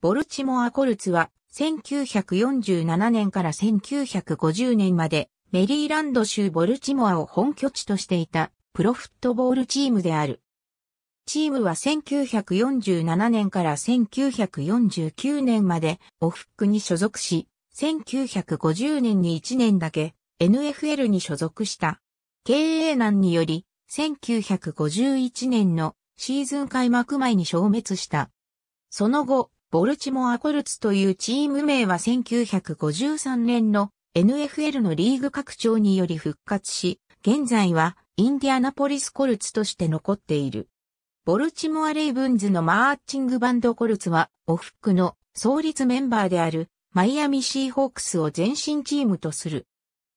ボルチモアコルツは1947年から1950年までメリーランド州ボルチモアを本拠地としていたプロフットボールチームである。チームは1947年から1949年までオフックに所属し、1950年に1年だけ NFL に所属した。経営難により、1951年のシーズン開幕前に消滅した。その後、ボルチモアコルツというチーム名は1953年の NFL のリーグ拡張により復活し、現在はインディアナポリスコルツとして残っている。ボルチモア・レイブンズのマーチングバンドコルツは、オフックの創立メンバーであるマイアミ・シーホークスを前身チームとする。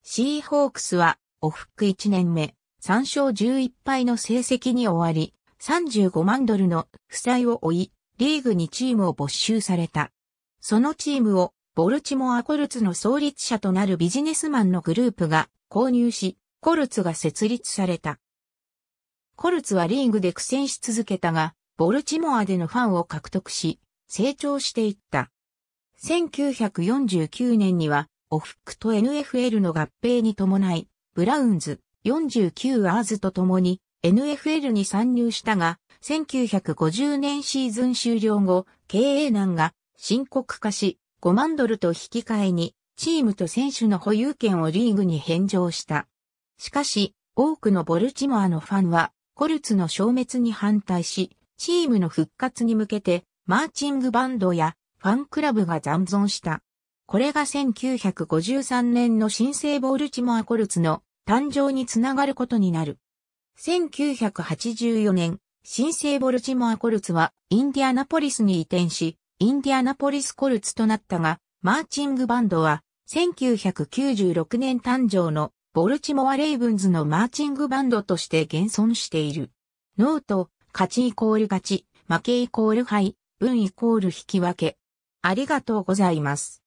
シーホークスは、オフック1年目、3勝11敗の成績に終わり、35万ドルの負債を負い、リーグにチームを没収された。そのチームをボルチモアコルツの創立者となるビジネスマンのグループが購入し、コルツが設立された。コルツはリーグで苦戦し続けたが、ボルチモアでのファンを獲得し、成長していった。1949年には、オフックと NFL の合併に伴い、ブラウンズ、49アーズと共に、NFL に参入したが、1950年シーズン終了後、経営難が深刻化し、5万ドルと引き換えに、チームと選手の保有権をリーグに返上した。しかし、多くのボルチモアのファンは、コルツの消滅に反対し、チームの復活に向けて、マーチングバンドやファンクラブが残存した。これが1953年の新生ボルチモアコルツの誕生につながることになる。1984年、新生ボルチモアコルツはインディアナポリスに移転し、インディアナポリスコルツとなったが、マーチングバンドは1996年誕生のボルチモア・レイブンズのマーチングバンドとして現存している。ノート、勝ちイコール勝ち、負けイコール敗、分イコール引き分け。ありがとうございます。